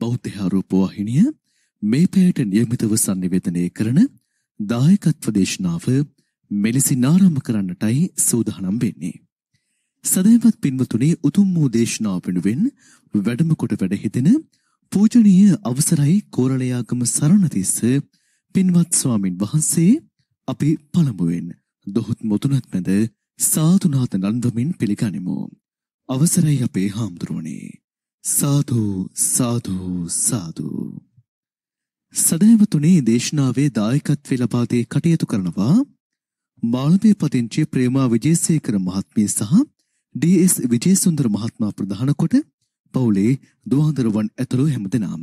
බෞද්ධ ආරූපවාහිනිය මේ පැයට નિયમિતව sannivedanaya කරන දායකත්ව දේශනාව මෙලෙසින් ආරම්භ කරන්නටයි සූදානම් වෙන්නේ. සදැහැවත් පින්වතුනි උතුම් වූ දේශනාව වෙනුවෙන් වැඩම කොට වැඩ හිතෙන පූජනීය අවසරයි කෝරළයාගම සරණතිස්ස පින්වත් ස්වාමින් වහන්සේ අපි පළමුවෙන් දොහොත් මුතුනත් මැද සාතුනාත නන්දමින් පිළිගනිමු. අවසරයි අපේ හාමුදුරුවනේ. සාදු සාදු සාදු සදෑවතුනේ දේශනාවේ දායකත්වය ලබා දී කටයුතු කරනවා මාළපේ පදිංචි ප්‍රේමා විජේසේකර මහත්මිය සහ ඩී.එස්. විජේසුන්දර මහත්මයා ප්‍රධාන කොට පවුලේ දුවන්දරුවන් ඇතුළු හැමදෙනාම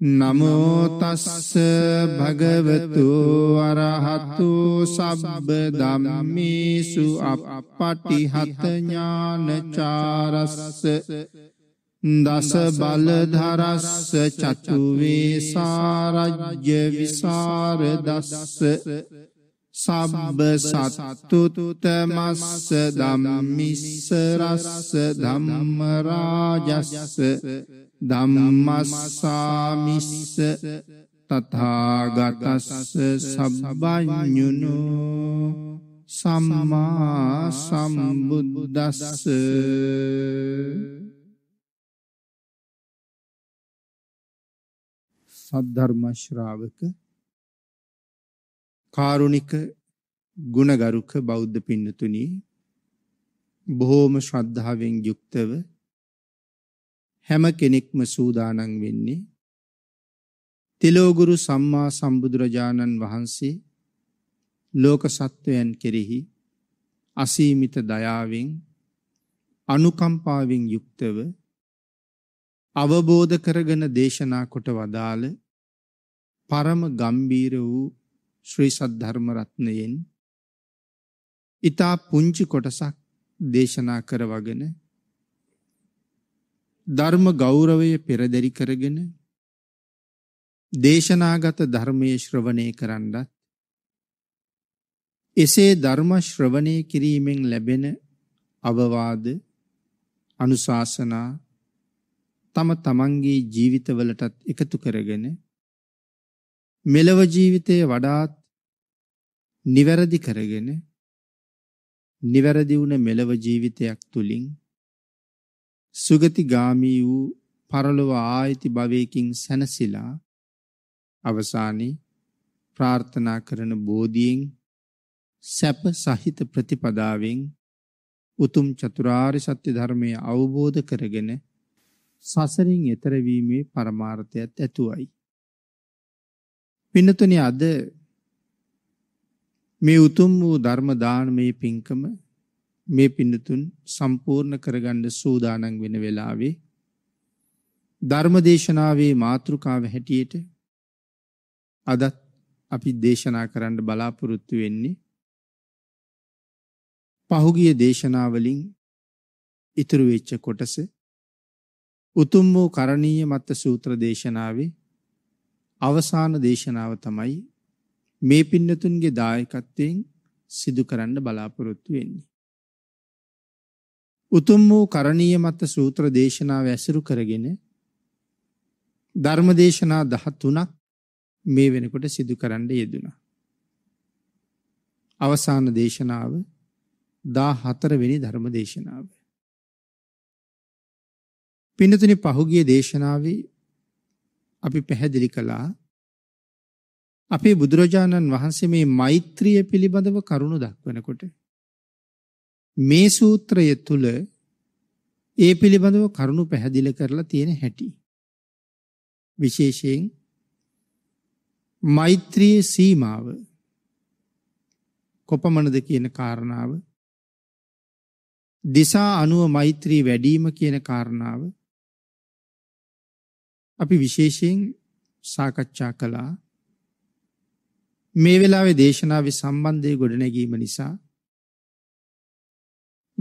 නමෝතස්ස භගවතු වරහතු සබ්බ දම්මිසු අපපටිහතඥානචාරස්ස දස බලධරස්ස චතුවේසාරජ්‍ය විසාරදස්ස සබ්බ සත්තුතුතමස්ස දම්මිස්සරස්ස දම්මරාජස්ස ධම්මස්සාමිස්ස තථාගතස්ස සබ්බඤුනු සම්මා සම්බුද්දස්ස සද්ධර්ම ශ්‍රාවක කාරුණික ගුණගරුක බෞද්ධ පින්නතුනි බොහෝම ශ්‍රද්ධාවෙන් යුක්තව හැම කෙනෙක්ම සූදානන් වෙන්නේ තිලෝගුරු සම්මා සම්බුදුරජාණන් වහන්සේ ලෝක සත්වයන් කෙරෙහි අසීමිත දයාවෙන් අනුකම්පාවෙන් යුක්තව අවබෝධ කරගෙන දේශනා කොට වදාළ පරම ගම්බීර වූ ශ්‍රී සද්ධර්ම රත්නයෙන් ඊතා පුංචි කොටසක් දේශනා කරවගෙන ධර්ම ගෞරවය පෙරදරි කරගෙන දේශනාගත ධර්මයේ ශ්‍රවණය කරන්නත් එසේ ධර්ම ශ්‍රවණය කිරීමෙන් ලැබෙන අවවාද අනුශාසනා තම තමන්ගේ ජීවිතවලටත් එකතු කරගෙන මෙලව ජීවිතයේ වඩාත් නිවැරදි කරගෙන නිවැරදි වුණ මෙලව ජීවිතයක් තුලින් සුගතිගාමී වූ පරලොව ආයති භවයකින් සැනසিলা අවසානයේ ප්‍රාර්ථනා කරන බෝධියෙන් සැප සහිත ප්‍රතිපදාවෙන් උතුම් චතුරාර්ය සත්‍ය ධර්මය අවබෝධ කරගෙන සසරින් එතර වීමේ පරමාර්ථයත් ඇතුවයි. පින්නතුනි අද මේ උතුම් වූ ධර්ම දානමේ පින්කම මේ පින්නතුන් සම්පූර්ණ කරගන්න සූදානම් වෙන වෙලාවේ ධර්මදේශනාවේ මාතෘකාව හැටියට අදත් අපි දේශනා කරන්න බලාපොරොත්තු වෙන්නේ පහුගිය දේශනාවලින් ඉතුරු වෙච්ච කොටස උතුම් වූ කරණීය මත්ත සූත්‍ර දේශනාවේ අවසාන දේශනාව තමයි මේ පින්නතුන්ගේ දායකත්වයෙන් සිදු කරන්න බලාපොරොත්තු වෙන්නේ. උතුම් වූ කරණීය මත සූත්‍ර දේශනාව ඇසුරු කරගෙන ධර්ම දේශනා 13ක් මේ වෙනකොට සිදු කරන්න යෙදුණා. අවසාන දේශනාව 14 වෙනි ධර්ම දේශනාව. පින්නතුනි පහුගිය දේශනාවේ අපි පැහැදිලි කළා අපේ බුදුරජාණන් වහන්සේ මේ මෛත්‍රිය පිළිබඳව කරුණු දක්වනකොට මේ සූත්‍රය තුල ඒ පිළිබඳව කරුණු පැහැදිලි කරලා තියෙන හැටි. විශේෂයෙන් මෛත්‍රියේ සීමාව කොපමණද කියන කාරණාව දිසා අනුව මෛත්‍රී වැඩිම කියන කාරණාව අපි විශේෂයෙන් සාකච්ඡා කළා මේ වෙලාවේ දේශනාවේ සම්බන්ධය ගොඩනැගීම නිසා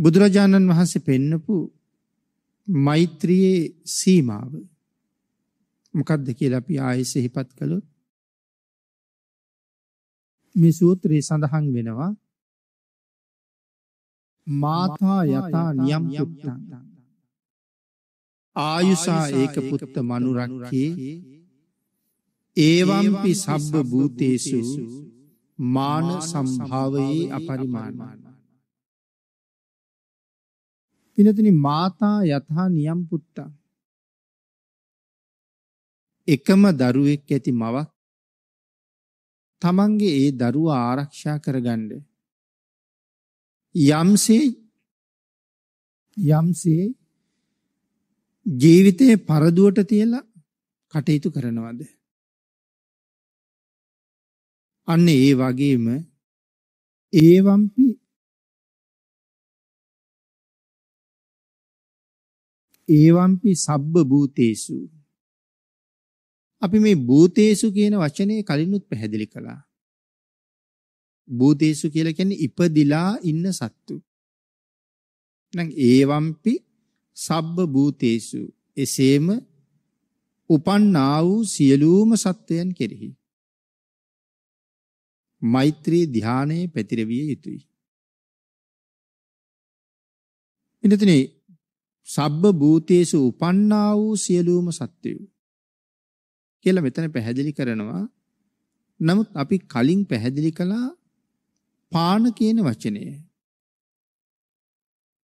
බුදුරජාණන් වහන්සේ පෙන්නපු මෛත්‍රියේ සීමාව මොකක්ද කියලා අපි ආයෙ සිහිපත් කළොත් මේ සූත්‍රයේ සඳහන් වෙනවා මාතා යතා නියම් පුත්තං ආයුසා ඒක පුත්ත මනුරක්කේ ඒවම්පි සබ්බ භූතේසු මාන සම්භාවයේ අපරිමාණා පිනතුනි මාතා යථා නියම් පුත්තා එකම දරුවෙක් ඇති මවක් තමන්ගේ ඒ දරුවා ආරක්ෂා කරගන්න යම්සේ යම්සේ ජීවිතයේ පරදුවට තියලා කටයුතු කරනවද අන්න ඒ වගේම ඒවම්පි ඒවම්පි සබ්බ භූතේසු අපි මේ භූතේසු කියන වචනේ කලිනුත් පැහැදිලි කළා භූතේසු කියලා කියන්නේ ඉපදිලා ඉන්න සත්තු නම් ඒවම්පි සබ්බ භූතේසු එසේම උපන්නා වූ සියලුම සත්වයන් කෙරෙහි මෛත්‍රී ධානයේ පැතිරවිය යුතුය. මෙතනදී සබ්බ භූතේසු උපන්නා වූ සියලුම සත්වයෝ කියලා මෙතන පැහැදිලි කරනවා. නමුත් අපි කලින් පැහැදිලි කළා පාන කියන වචනය.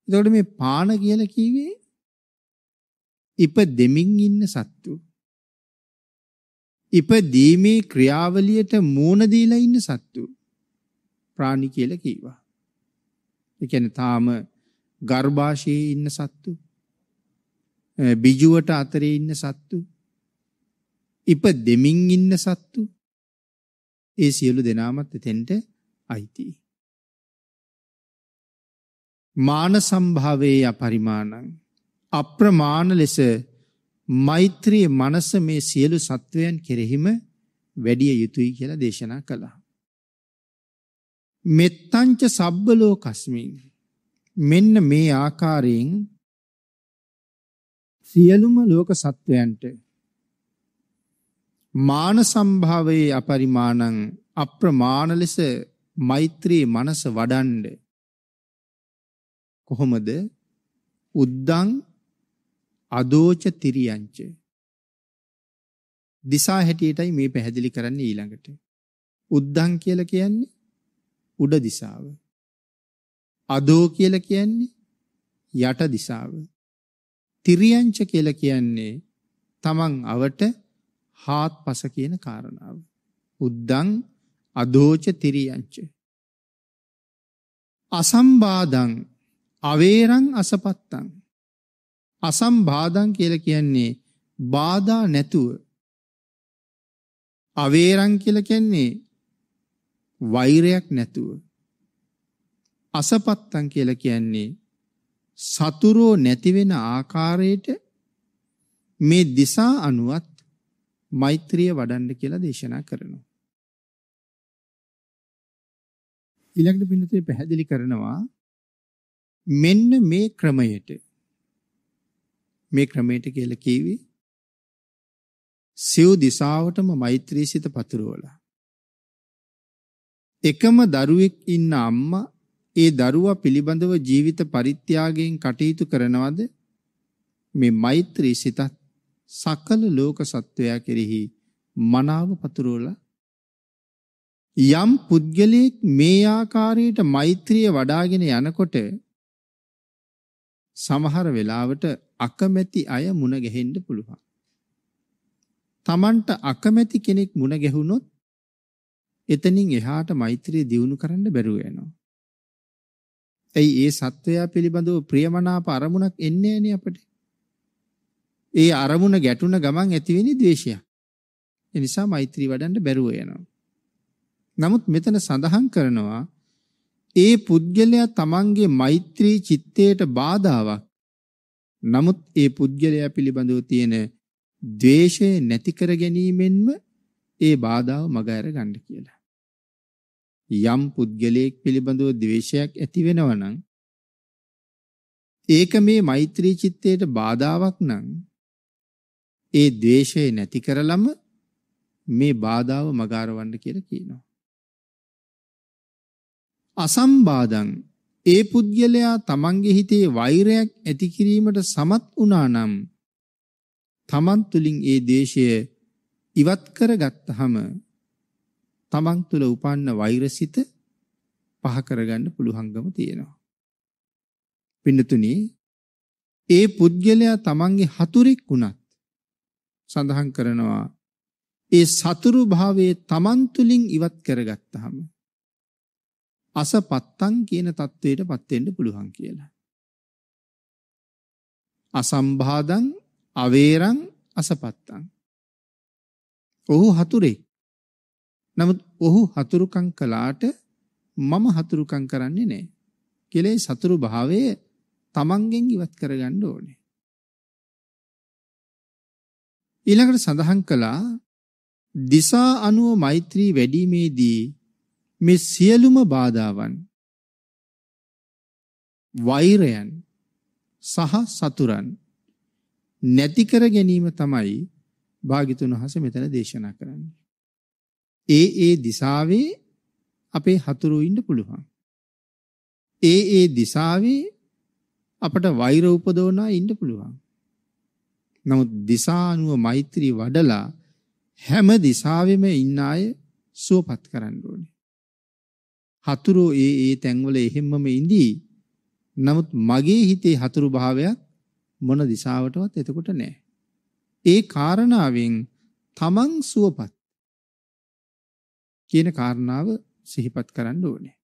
එතකොට මේ පාන කියලා කිව්වේ ඉප දෙමින් ඉන්න සත්තු. ඉපදීමේ ක්‍රියාවලියට මූණ දීලා ඉන්න සත්තු ප්‍රාණි කියලා කීවා. ඒ කියන්නේ තාම ගර්භාෂයේ ඉන්න සත්තු බිජුවට අතරේ ඉන්න සත්තු ඉප දෙමින් ඉන්න සත්තු ඒ සියලු දෙනාමත් එතෙන්ට අයිති මාන සම්භාවේ අපරිමාණං අප්‍රමාණ ලෙස මෛත්‍රියේ මනස මේ සියලු සත්වයන් කෙරෙහිම වැඩිය යුතුයි කියලා දේශනා කළා මෙත්තංච සබ්බ ලෝකස්මින් මෙන්න මේ ආකාරයෙන් සියලුම ලෝක සත්වයන්ට මාන සම්භාවයේ අපරිමාණං අප්‍රමාණ ලෙස මෛත්‍රී මනස වඩන්ඩ කොහොමද උද්දං අදෝච තිරියංච දිසා හැටියටයි මේ පැහැදිලි කරන්න ඊළඟට උද්දං කියල කියන්නේ උඩ දිසාව අදෝ කියල කියන්නේ යට දිසාව තිරියංච කියලා කියන්නේ තමන් අවට හාත්පස කියන කාරණාව. උද්දං අදෝච තිරියංච. අසම්බාධං අවේරං අසපත්තං. අසම්බාධං කියලා කියන්නේ බාධා නැතුව. අවේරං කියලා කියන්නේ වෛරයක් නැතුව. අසපත්තං කියලා කියන්නේ සතුරෝ නැති වෙන ආකාරයට මේ දිසා අනුවත් මෛත්‍රිය වඩන්න කියලා දේශනා කරනවා. ඊළඟට පින්නතේ පැහැදිලි කරනවා මෙන්න මේ ක්‍රමයට මේ ක්‍රමයට කියලා කීවේ සිව් දිසාවටම මෛත්‍රී සිත පතුරවලා එකම දරුවෙක් ඉන්න අම්මා ඒ දරුවා පිළිබඳව ජීවිත පරිත්‍යාගයෙන් කටයුතු කරනවද මේ මෛත්‍රී සිතත් සකල ලෝක සත්වයා කෙරෙහි මනාව පතුරවලා යම් පුද්ගලයෙක් මේ ආකාරයට මෛත්‍රිය වඩාගෙන යනකොට සමහර වෙලාවට අකමැති අය මුණ ගැහෙන්න පුළුවන්. Tamanට අකමැති කෙනෙක් මුණ ගැහුනොත් එතනින් එහාට මෛත්‍රිය දියුණු කරන්න බැරුව යනවා. ඇයි ඒ සත්වයා පිළිබඳව ප්‍රියමනාප අරමුණක් එන්නේ නැණි අපිට. ඒ අරමුණ ගැටුණ ගමන් ඇතිවෙන්නේ ද්වේෂය. ඒ නිසා මෛත්‍රී වඩන්න බැරුව යනවා. නමුත් මෙතන සඳහන් කරනවා ඒ පුද්ගලයා තමන්ගේ මෛත්‍රී චිත්තයට බාධාවක්. නමුත් ඒ පුද්ගලයා පිළිබඳව තියෙන ද්වේෂය නැති කර ගැනීමෙන්ම ඒ බාධාව මගහැර ගන්න කියලා. යම් පුද්ගලයෙක් පිළිබඳව ද්වේෂයක් ඇති වෙනවනම් ඒක මේ මෛත්‍රී චිත්තයට බාධාවක් නම් ඒ ද්වේෂය නැති කරලම මේ බාධාව මගහරවන්න කියලා කියනවා. අසම්බාධං ඒ පුද්ගලයා තමන්ගේ හිතේ වෛරයක් ඇති කිරීමට සමත් වුණා නම් තමන් තුලින් ඒ ද්වේෂය ඉවත් කරගත්තහම තමන් තුළ උපන්න වෛරසිත පහ කරගන්න පුළුවන්කම තියෙනවා. පින්නතුනි ඒ පුද්ගලයා තමන්ගේ හතුරෙක් වුණත් සඳහන් කරනවා ඒ සතුරු භාවයේ තමන් තුළින් ඉවත් කරගත්තාම අසපත්තං කියන தത്വයටපත් වෙන්න පුළුවන් කියලා. අසම්බාධං අවේරං අසපත්තං. ඔහු හතුරෙක්. නමුත් ඔහු හතුරුකම් කළාට මම හතුරුකම් කරන්නේ නැහැ. කෙලේ සතුරු භාවය තමන්ගෙන් ඉවත් කරගන්න ඕනේ. ඊළඟට සඳහන් කළා දිසා අනුව මෛත්‍රී වැඩිීමේදී මේ සියලුම බාධාවන් වෛරයන් සහ සතුරන් නැති කර ගැනීම තමයි භාග්‍යතුන් වහන්සේ මෙතන දේශනා කරන්නේ. ඒ ඒ දිසාවේ අපේ හතුරු ඉන්න පුළුවන්. ඒ ඒ දිසාවේ අපට වෛර උපදවනා ඉන්න පුළුවන්. නමුත් දිසානුව මෛත්‍රී වඩලා හැම දිසාවෙම ඉන්න අය සුවපත් කරන්න ඕනේ. හතුරු ඒ ඒ තැන්වල එහෙම්මම ඉඳී. නමුත් මගේ හිතේ හතුරු භාවයක් මොන දිසාවටවත් එතකොට නැහැ. ඒ කාරණාවෙන් තමන් සුවපත් කියන කාරණාව සිහිපත් කරන්න ඕනේ.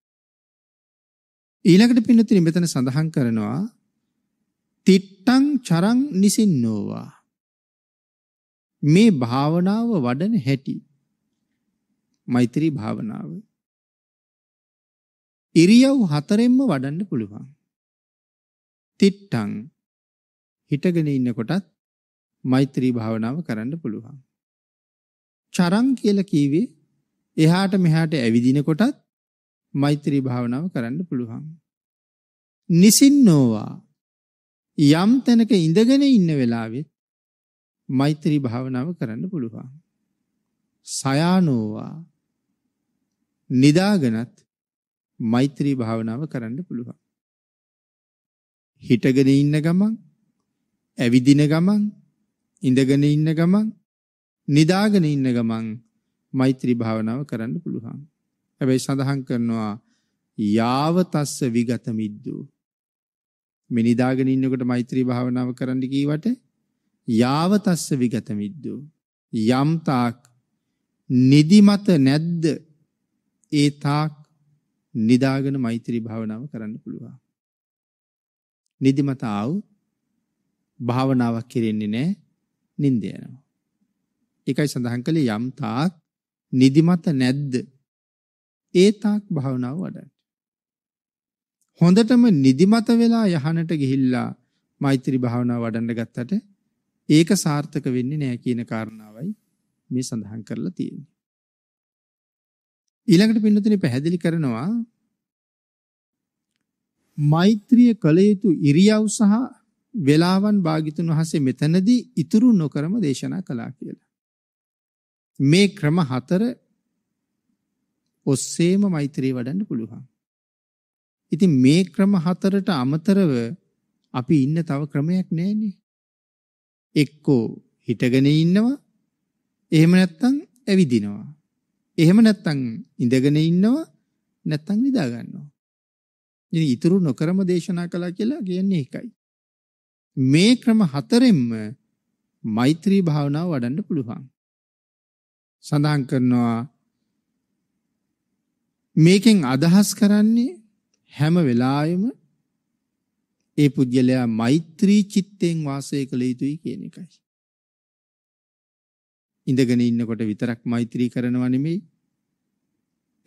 ඊළඟට පින්නතින් මෙතන සඳහන් කරනවා තිට්ටං චරං නිසින්නෝවා මේ භාවනාව වඩන හැටි මෛත්‍රී භාවනාව ඉරියව් හතරෙන්ම වඩන්න පුළුවන් තිට්ටං හිටගෙන ඉන්නකොටත් මෛත්‍රී භාවනාව කරන්න පුළුවන් චරං කියලා කීවේ එහාට මෙහාට ඇවිදිනකොටත් මෛත්‍රී භාවනාව කරන්න පුළුවන්. නිසින්නෝවා යම් තැනක ඉඳගෙන ඉන්න වෙලාවෙත් මෛත්‍රී භාවනාව කරන්න පුළුවන්. සයානෝවා නිදාගනත් මෛත්‍රී භාවනාව කරන්න පුළුවන්. හිටගෙන ඉන්න ගමන් ඇවිදින ගමන් ඉඳගෙන ඉන්න ගමන් නිදාගෙන ඉන්න ගමන් මෛත්‍රී භාවනාව කරන්න පුළුවන්. හැබැයි සඳහන් කරනවා යාව තස්ස විගත මිද්දෝ. මේ නිදාගෙන ඉන්නකොට මෛත්‍රී භාවනාව කරන්න කීවට යාව තස්ස විගත මිද්දෝ. යම් තාක් නිදිමත නැද්ද ඒ තාක් නිදාගෙන මෛත්‍රී භාවනාව කරන්න පුළුවන්. නිදිමත ආව භාවනාවක් කෙරෙන්නේ නැහැ නිින්ද යනවා. එකයි සඳහන් කළේ යම් තාක් නිදිමත නැද්ද? ඒ තාක් භාවනාව වඩන්න. හොඳටම නිදිමත වෙලා යහනට ගිහිල්ලා මෛත්‍රී භාවනාව වඩන්න ගත්තට ඒක සාර්ථක වෙන්නේ නැහැ කියන කාරණාවයි මේ සඳහන් කරලා තියෙන්නේ. ඊළඟට පින්නතුනි පැහැදිලි කරනවා මෛත්‍රිය කළ යුතු ඉරියව් සහ වේලාවන් භාගිතුන් වහන්සේ මෙතනදී ඉතුරු නොකරම දේශනා කළා කියලා. මේ ක්‍රම හතර ඔස්සේම මෛත්‍රී වඩන්න පුළුවන්. ඉතින් මේ ක්‍රම හතරට අමතරව අපි ඉන්න තව ක්‍රමයක් නැහැනේ. එක්කෝ හිටගෙන ඉන්නවා. එහෙම නැත්නම් ඇවිදිනවා. එහෙම නැත්නම් ඉඳගෙන ඉන්නවා. නැත්නම් නිදා ගන්නවා. ඉතින් ඊතුරු නොකරම දේශනා කළා කියලා කියන්නේ එකයි. මේ ක්‍රම හතරෙන්ම මෛත්‍රී භාවනාව වඩන්න පුළුවන්. සඳහන් කරනවා මේකෙන් අදහස් කරන්නේ හැම වෙලාවෙම ඒ පුද්ගලයා මෛත්‍රී චිත්තයෙන් වාසය කළ යුතුයි කියන එකයි. ඉඳගෙන ඉන්නකොට විතරක් මෛත්‍රී කරනවා නෙමෙයි.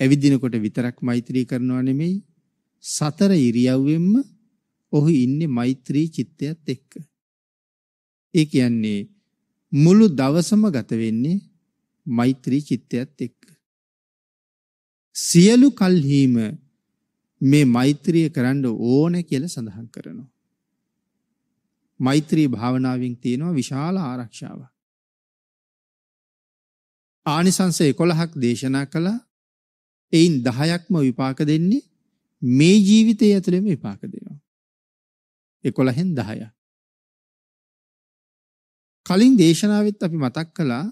ඇවිදිනකොට විතරක් මෛත්‍රී කරනවා නෙමෙයි. සතර ඉරියව්වෙන්ම ඔහු ඉන්නේ මෛත්‍රී චිත්තයත් එක්ක. ඒ කියන්නේ මුළු දවසම ගත වෙන්නේ මෛත්‍රී චිත්තයත් එක්ක. සියලු කල්හිම මේ මෛත්‍රිය කරන්න ඕන කියලා සඳහන් කරනවා. මෛත්‍රී භාවනාවෙන් තියෙනවා විශාල ආරක්ෂාවක්. ආනිසංස 11ක් දේශනා කළා. එයින් 10ක්ම විපාක දෙන්නේ මේ ජීවිතයේ ඇතුළේම විපාක දෙනවා. 11න් 10ක්. කලින් දේශනාවෙත් අපි මතක් කළා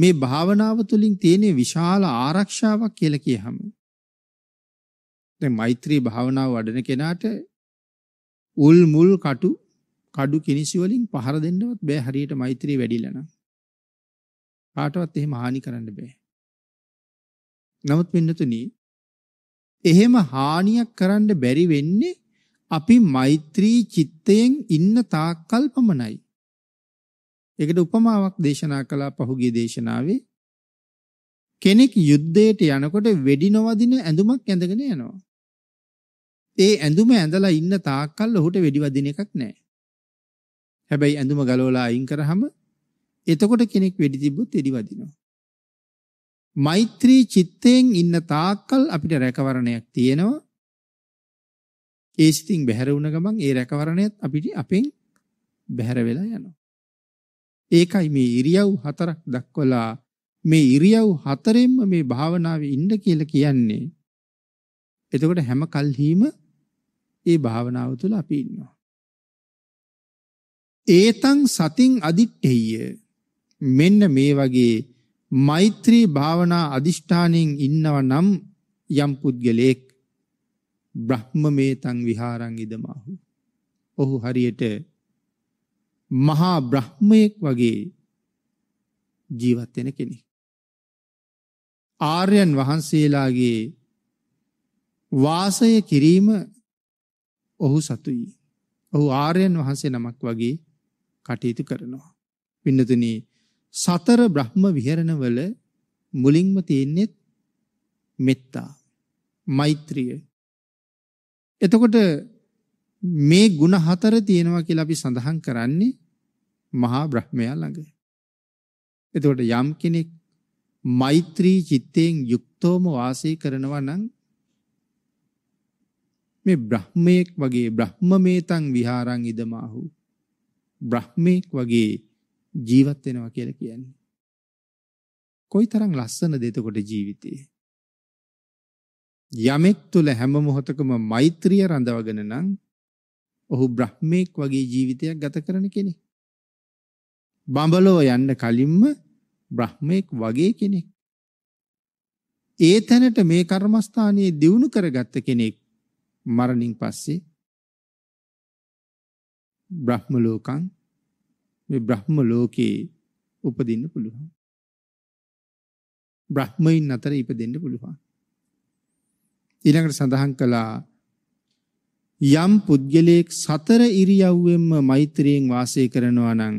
මේ භාවනාව තුළින් තියෙන විශාල ආරක්ෂාවක් කියලා කියහම දැන් මෛත්‍රී භාවනාව වඩන කෙනාට උල් මුල් කටු කඩු කිනිසි වලින් පහර දෙන්නවත් බෑ හරියට මෛත්‍රී වැඩිලා නම් කාටවත් එහෙම හානි කරන්න බෑ නමුත් මෙන්නතුනි එහෙම හානියක් කරන්න බැරි වෙන්නේ අපි මෛත්‍රී චිත්තයෙන් ඉන්න තාක්කල් පමණයි ඒකට උපමාවක් දේශනා කළා පහුගිය දේශනාවේ කෙනෙක් යුද්ධයට යනකොට වෙඩි නොවදින ඇඳුමක් ඇඳගෙන යනවා. ඒ ඇඳුම ඇඳලා ඉන්න තාක්කල් ඔහුට වෙඩි වදින එකක් නැහැ. හැබැයි ඇඳුම ගලවලා අයින් කරාම එතකොට කෙනෙක් වෙඩි තිබ්බොත් වෙඩි වදිනවා. මෛත්‍රී චිත්තයෙන් ඉන්න තාක්කල් අපිට රැකවරණයක් තියෙනවා. ඒ සිතින් බැහැර වුණ ගමන් ඒ රැකවරණයත් අපිට අපෙන් බැහැර වෙලා යනවා. ඒකයි මේ ඉරියව් හතරක් දක්වලා මේ ඉරියව් හතරෙන්ම මේ භාවනාවේ ඉන්න කියලා කියන්නේ. එතකොට හැම කල්හිම ඒ භාවනාව තුළ අපි ඉන්නවා. ඒතං සතින් අදිට්ඨෙය්‍ය මෙන්න මේ වගේ මෛත්‍රී භාවනා අදිෂ්ඨානෙන් ඉන්නව නම් යම් පුද්ගලෙක් බ්‍රහ්මමේතං විහාරං ඉදමාහු. ඔහු හරියට මහා බ්‍රහ්මයෙක් වගේ ජීවත් වෙන කෙනෙක්. ආර්යයන් වහන්සේලාගේ වාසය කිරීම ඔහු සතුයි. ඔහු ආර්යයන් වහන්සේ නමක් වගේ කටයුතු කරනවා. පින්නතුනි සතර බ්‍රහ්ම විහරණවල මුලින්ම තියෙන්නේ මෙත්තා, මෛත්‍රිය. එතකොට මේ ಗುಣ හතර තියෙනවා කියලා අපි සඳහන් කරන්නේ මහා බ්‍රහ්මයා ළඟ. එතකොට යම් කෙනෙක් මෛත්‍රී චිත්තයෙන් යුක්තවම වාසය කරනවා නම් මේ බ්‍රහ්මයෙක් වගේ බ්‍රහ්මමේතං විහාරං ඉදමාහු බ්‍රහ්මයෙක් වගේ ජීවත් වෙනවා කියලා කියන්නේ. කොයිතරම් ලස්සනද එතකොට ජීවිතේ. යමෙක් තුල හැම මොහොතකම මෛත්‍රිය රඳවගෙන නම් ඔහු බ්‍රහ්මෙක් වගේ ජීවිතයක් ගත කරන කෙනෙක්. බඹලෝ යන්න කලින්ම බ්‍රහ්මෙක් වගේ කෙනෙක්. ඒ තැනට මේ කර්මස්ථානයේ දියුණු කරගත්ත කෙනෙක් මරණින් පස්සේ බ්‍රහ්ම ලෝකං මේ බ්‍රහ්ම ලෝකේ උපදින්න පුළුවන්. බ්‍රහ්මයින් අතර ඉපදෙන්න පුළුවන්. ඊළඟට සඳහන් කළා යම් පුද්ගලයෙක් සතර ඉරියව්වෙන්ම මෛත්‍රියෙන් වාසය කරනවා නම්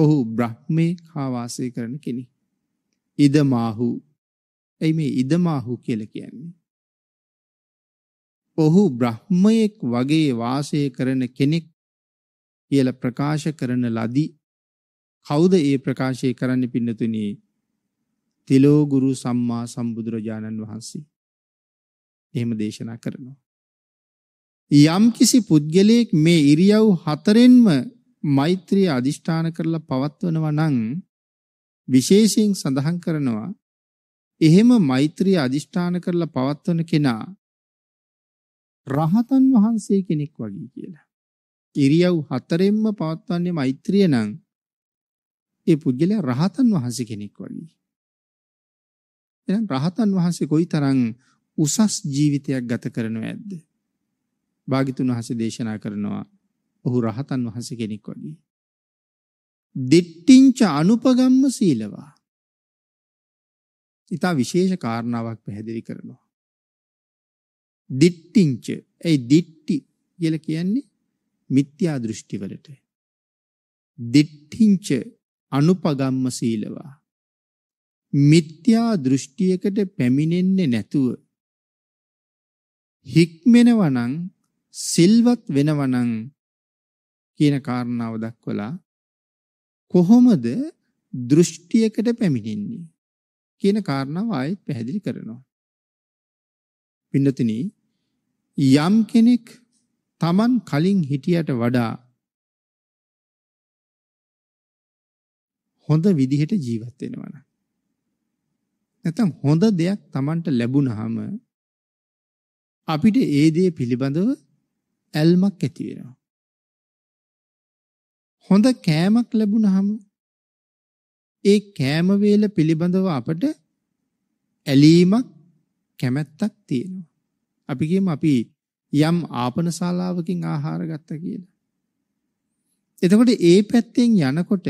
ඔහු බ්‍රහ්මේ හා වාසය කරන කෙනෙක්. ඉදමාහු. එයි මේ ඉදමාහු කියලා කියන්නේ. ඔහු බ්‍රහ්මයෙක් වගේ වාසය කරන කෙනෙක් කියලා ප්‍රකාශ කරන ලදී. කවුද ඒ ප්‍රකාශය කරන්න පින්නතුනි? තිලෝගුරු සම්මා සම්බුදුරජාණන් වහන්සේ. එහෙම දේශනා කරනවා. යම්කිසි පුද්ගලයෙක් මේ ඉරියව් හතරෙන්ම මෛත්‍රිය අදිෂ්ඨාන කරලා පවත්වනවා නම් විශේෂයෙන් සඳහන් කරනවා එහෙම මෛත්‍රිය අදිෂ්ඨාන කරලා පවත්වන කෙනා රහතන් වහන්සේ කෙනෙක් වගේ කියලා. ඉරියව් හතරෙන්ම පවත්වන්නේ මෛත්‍රිය නම් ඒ පුද්ගලයා රහතන් වහන්සේ කෙනෙක් වගේ. එහෙනම් රහතන් වහන්සේ කොයිතරම් උසස් ජීවිතයක් ගත කරනවද? භාගිතුන් වහසේ දේශනා කරනවා ඔහු රහතන් වහස කෙනෙක් වගේ. දිට්ටිංච අනුපගම්ම සීලවා. ඉතා විශේෂ කාරණාවක් පැහැදිලි කරනවා. දිට්ටිංච ඇයි දිට්ටි කියල කියන්නේ මිත්‍යා දෘෂ්ටිවලට. දිට්ටිංච අනුපගම්ම සීලවා. මිත්‍යා දෘෂ්ටියකට පැමිණෙන්නේ නැතුව හික්මෙනවනං සිල්වත් වෙනවනම් කියන කාරණාව දක්වලා කොහොමද දෘෂ්ටියකට පැමිණෙන්නේ කියන කාරණාව ආයෙත් පැහැදිලි කරනවා. පින්නතිනි යම් කෙනෙක් Taman කලින් හිටියට වඩා හොඳ විදිහට ජීවත් වෙනවා නම් නැත්නම් හොඳ දෙයක් Tamanට ලැබුණාම අපිට ඒ දේ පිළිබඳව ඇල්මක් ඇති වෙනවා. හොඳ කෑමක් ලැබුණහම ඒ කෑම වේල පිළිබඳව අපට ඇලීමක් කැමැත්තක් තියෙනවා. අපි කියමු අපි යම් ආපන ශාලාවකින් ආහාර ගත්තා කියලා. එතකොට ඒ පැත්තෙන් යනකොට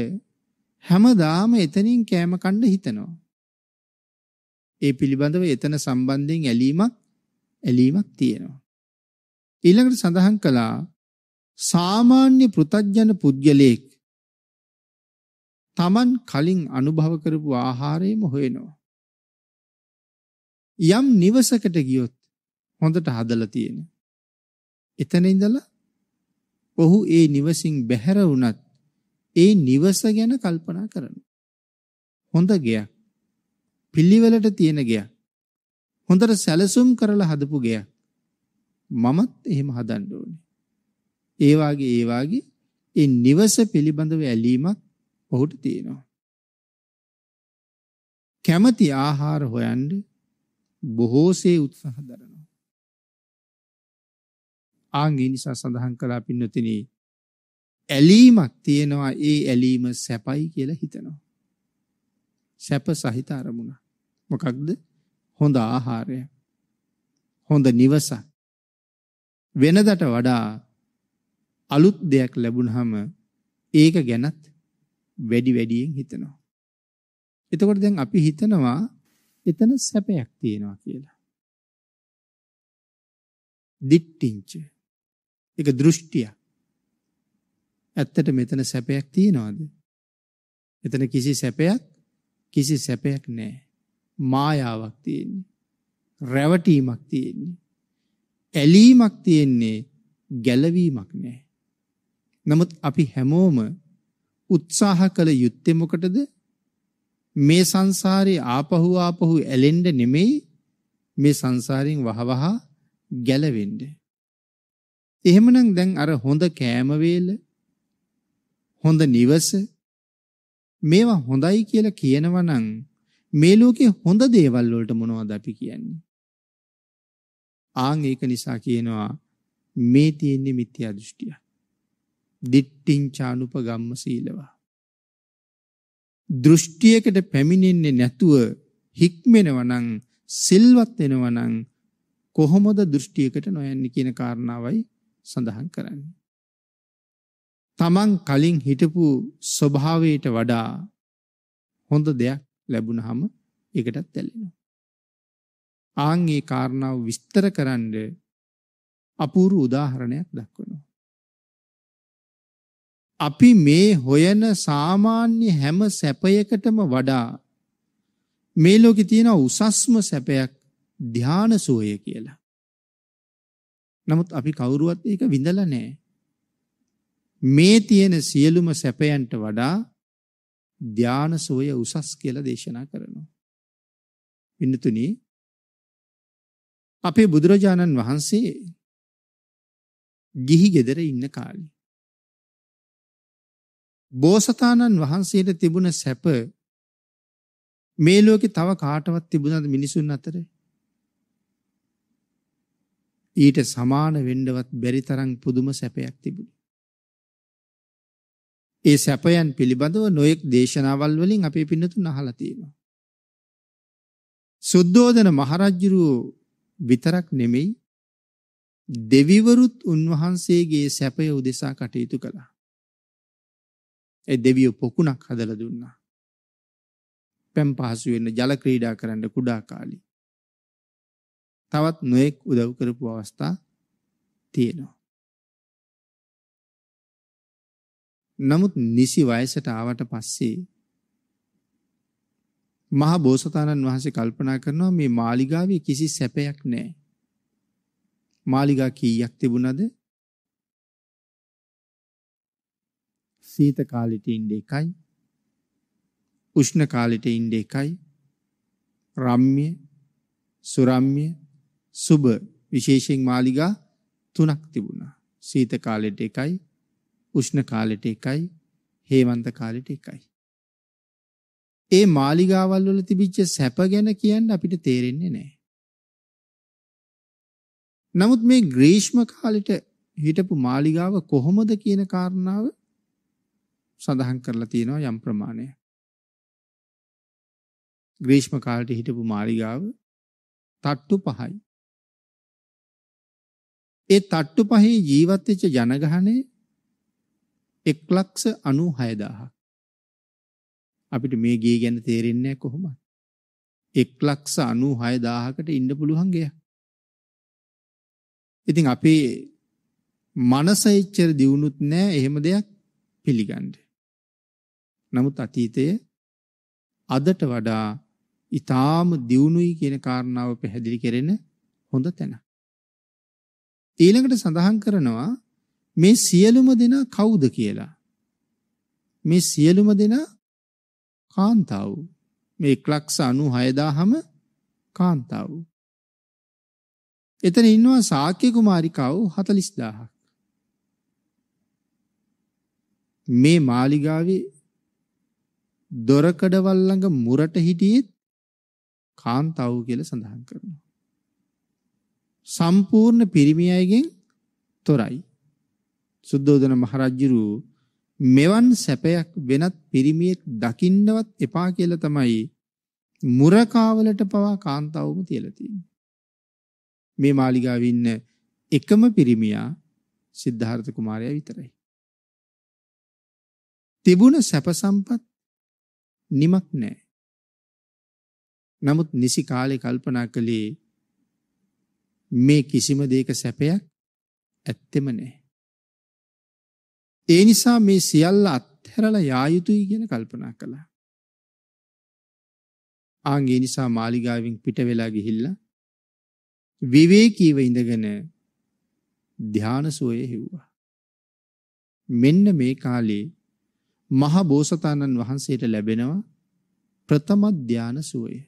හැමදාම එතනින් කෑම කන්න හිතනවා. ඒ පිළිබඳව එතන සම්බන්ධයෙන් ඇලීමක් ඇලීමක් තියෙනවා. ඊළඟට සඳහන් කළා සාමාන්‍ය පෘතජන පුද්ගලයෙක් Taman කලින් අනුභව කරපු ආහාරයම හොයනවා. යම් නිවසකට ගියොත් හොඳට හදලා තියෙන. එතන ඉඳලා ඔහු ඒ නිවසින් බැහැර වුණත් ඒ නිවස ගැන කල්පනා කරනවා. හොඳ ගෙයක්. පිළිවෙලට තියෙන ගෙයක්. හොඳට සැලසුම් කරලා හදපු ගෙයක්. මමත් එහෙම හදන්න ඕනේ. ඒ වාගේ ඒ වාගේ ඒ නිවස පිළිබඳව ඇලීමක් ඔහුට තියෙනවා. කැමති ආහාර හොයන්න බොහෝසේ උත්සාහ දරනවා. ආන් ඒ නිසා සඳහන් කළා පින්නතිනි ඇලීමක් තියෙනවා ඒ ඇලීම සැපයි කියලා හිතනවා. සැප සහිත අරමුණ. මොකක්ද? හොඳ ආහාරය. හොඳ නිවසක්. වෙනදට වඩා අලුත් දෙයක් ලැබුණහම ඒක ගැනත් වැඩි වැඩියෙන් හිතනවා. එතකොට දැන් අපි හිතනවා එතන සැපයක් තියෙනවා කියලා. දික්ටිංච ඒක දෘෂ්ටියක්. ඇත්තට මෙතන සැපයක් තියනවාද? එතන කිසි සැපයක් කිසි සැපයක් නැහැ. මායාවක් තියෙන්නේ. රැවටීමක් තියෙන්නේ. ඇලීමක් තියෙන්නේ ගැලවීමක් නෑ. නමුත් අපි හැමෝම උත්සාහ කළ යුත්තේ මොකටද? මේ සංසාරේ ආපහු ආපහු ඇලෙන්න නෙමෙයි මේ සංසාරයෙන් වහවහ ගැලවෙන්න. එහෙමනම් දැන් අර හොඳ කෑම හොඳ නිවස මේවා හොඳයි කියලා කියනවනම් මේ ලෝකේ හොඳ දේවල් වලට මොනවද අපි කියන්නේ? ආන් ඒක නිසා කියනවා මේ තියෙන්නේ මිත්‍යා දෘෂ්ටිය. දිට්ඨින් චානුපගම්ම සීලවා. දෘෂ්ටියකට පැමිණෙන්නේ නැතුව හික්මෙනවනම් සිල්වත් වෙනවනම් කොහොමද දෘෂ්ටියකට නොයන්නේ කියන කාරණාවයි සඳහන් කරන්නේ. තමන් කලින් හිටපු ස්වභාවයට වඩා හොඳ දෙයක් ලැබුණහම ඒකටත් ඇලෙනවා. ආන්ගේ කාරණාව විස්තර කරන්න අපූරු උදාහරණයක් දක්වනවා. අපි මේ හොයන සාමාන්‍ය හැම සැපයකටම වඩා මේ ලෝකෙ තියෙන උසස්ම සැපයක් ධාන සෝය කියලා. නමුත් අපි කවුරුවත් ඒක විඳලා නැහැ. මේ තියෙන සියලුම සැපයන්ට වඩා ධාන සෝය උසස් කියලා දේශනා කරනවා. වින්නතුනි අපේ බුදුරජාණන් වහන්සේ ගිහි ගෙදර ඉන්න කාලේ. බෝසතාණන් වහන්සේට තිබුණ සැප මේ ලෝකේ තව කාටවත් තිබුණාද මිනිසුන් අතරේ? ඊට සමාන වෙන්නවත් බැරි තරම් පුදුම සැපයක් තිබුණා. ඒ සැපයන් පිළිබඳව නොයෙක් දේශනාවල් වලින් අපේ පින්නතුන් අහලා තියෙනවා. සුද්ධෝදන මහරජුරුව විතරක් නෙමෙයි දෙවිවරුත් උන්වහන්සේගේ සැපය උදෙසා කටයුතු කළා. ඒ දෙවියෝ පොකුණක් හදලා දුන්නා. පැම් පහසු වෙන්න ජල ක්‍රීඩා කරන්න කුඩා කාලේ. තවත් නොයෙක් උදව් කරපු අවස්ථා තියෙනවා. නමුත් නිසි වයසට ආවට පස්සේ මහා බෝසතාණන් වහන්සේ කල්පනා කරනවා මේ මාලිගාවේ කිසි සැපයක් නැහැ. මාලිගා කීයක් තිබුණද? සීත කාලෙට ඉන්න එකයි. උෂ්ණ කාලෙට ඉන්න එකයි. රම්ම්‍ය, සුරම්ම්‍ය, සුබ විශේෂයෙන් මාලිගා තුනක් තිබුණා. සීත කාලෙට එකයි, උෂ්ණ කාලෙට එකයි, හේමන්ත කාලෙට එකයි. ඒ මාලිගාවල් වල තිබිච්ච සැප ගැන කියන්න අපිට තේරෙන්නේ නැහැ. නමුත් මේ ග්‍රීෂ්ම කාලෙට හිටපු මාලිගාව කොහොමද කියන කාරණාව සඳහන් කරලා තියෙනවා යම් ප්‍රමාණයක්. ග්‍රීෂ්ම කාලෙට හිටපු මාලිගාව තට්ටු පහයි. ඒ තට්ටු පහේ ජීවත් වෙච්ච ජනගහනය 196000ක්. අපිට මේ ගේ ගැන තේරෙන්නේ කොහොමද? 196000කට ඉන්න පුළුවන් ගෙයක්. ඉතින් අපේ මනස එච්චර දියුණුත් නෑ එහෙම දෙයක් පිළිගන්න. නමුත් අතීතයේ අදට වඩා ඊටාම දියුණුයි කියන කාරණාව පැහැදිලි කරන හොඳ තැන. ඊළඟට සඳහන් කරනවා මේ සියලුම දෙනා කවුද කියලා. මේ සියලුම දෙනා කාන්තාව මේ ලක්ෂ අනු හයදාහම කාන්තාව. එතන ඉන්නවා සාක්‍ය කුමාරිකාව හතලිස් දාහක්. මේ මාලිගාවේ දොරකඩවල්ලඟ මුරට හිටියෙත් කාන්තාව කියල සඳහන් කරනවා. සම්පූර්ණ පිරිමි අයගෙන් තොරයි. සුද්දෝදන මහරජ්ජිරූ මෙවන් සැපයක් වෙනත් පිරිමියෙක් දකින්නවත් එපා කියලා තමයි මුරකාවලට පවා කාන්තාවම තියලා තියෙන්නේ. මේ මාලිගාවේ ඉන්න එකම පිරිමියා සිද්ධාර්ථ කුමාරයා විතරයි. තිබුණ සැප සම්පත් නිමක් නැහැ. නමුත් නිසි කාලේ කල්පනා කළේ මේ කිසිම දෙයක සැපයක් ඇත්තෙම නැහැ. ඒ නිසා මේ සියල්ල අත්හැරලා යා යුතුයි කියන කල්පනා කළා. ආන් ඒ නිසා මාලිගාවෙන් පිට වෙලා ගිහිල්ලා විවේකීව ඉඳගෙන ධාන සෝයේ හිව්වා. මෙන්න මේ කාලේ මහ බෝසතාණන් වහන්සේට ලැබෙනවා ප්‍රථම ධාන සෝය.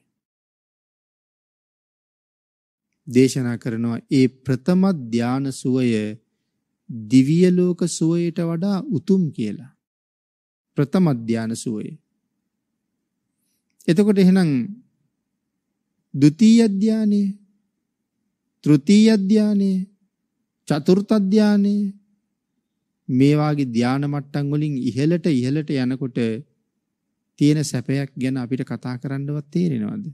දේශනා කරනවා ඒ ප්‍රථම ධාන සෝය දිව්‍ය ලෝක සුවයට වඩා උතුම් කියලා. ප්‍රථම ධාන සුවය. එතකොට එහෙනම් ဒုတိ ය ධානය, තෘතිය ධානය, චතුර්ථ ධානය මේ වාගේ ධාන මට්ටම් වලින් ඉහළට ඉහළට යනකොට තියෙන සැපයක් ගැන අපිට කතා කරන්නවත් තේරෙනවද?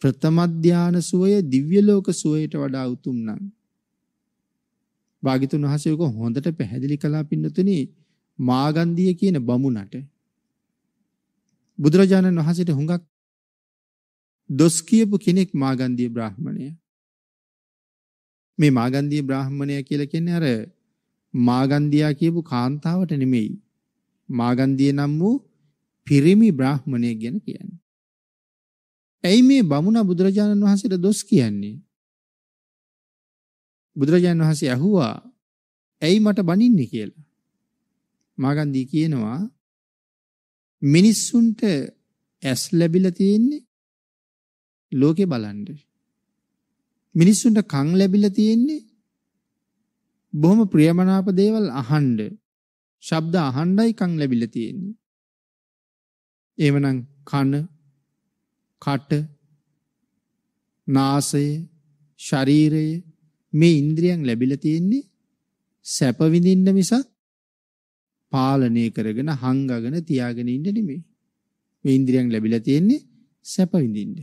ප්‍රථම ධාන සුවය දිව්‍ය ලෝක සුවයට වඩා උතුම් නම් භාගිතුන් වහන්සේ උක හොඳට පැහැදිලි කළා පින්නතුනි මාගන්ධිය කියන බමුණට බුදුරජාණන් වහන්සේට හුඟක් දොස් කියපු කෙනෙක් මාගන්ධිය බ්‍රාහමණය. මේ මාගන්ධිය බ්‍රාහමණය කියලා කියන්නේ අර මාගන්ධියා කියපු කාන්තාවට නෙමෙයි. මාගන්ධිය නම් වූ පිරිමි බ්‍රාහමණය ගැන කියන්නේ. ඇයි මේ බමුණ බුදුරජාණන් වහන්සේට දොස් කියන්නේ? බුදුරජාණන් වහන්සේ ඇහුවා ඇයි මට බනින්නේ කියලා. මාගන්දී කියනවා මිනිස්සුන්ට ඇස් ලැබිලා තියෙන්නේ ලෝකේ බලන්න. මිනිස්සුන්ට කන් ලැබිලා තියෙන්නේ බොහොම ප්‍රියමනාප දේවල් අහන්න. ශබ්ද අහන්නයි කන් ලැබිලා තියෙන්නේ. එවනම් කන, කට, නාසය, ශරීරය මේ ඉන්ද්‍රියන් ලැබිලා තියෙන්නේ සැප විඳින්න මිසක් පාලනය කරගෙන හංගගෙන තියාගෙන ඉන්න නෙමෙයි. මේ ඉන්ද්‍රියන් ලැබිලා තියෙන්නේ සැප විඳින්න.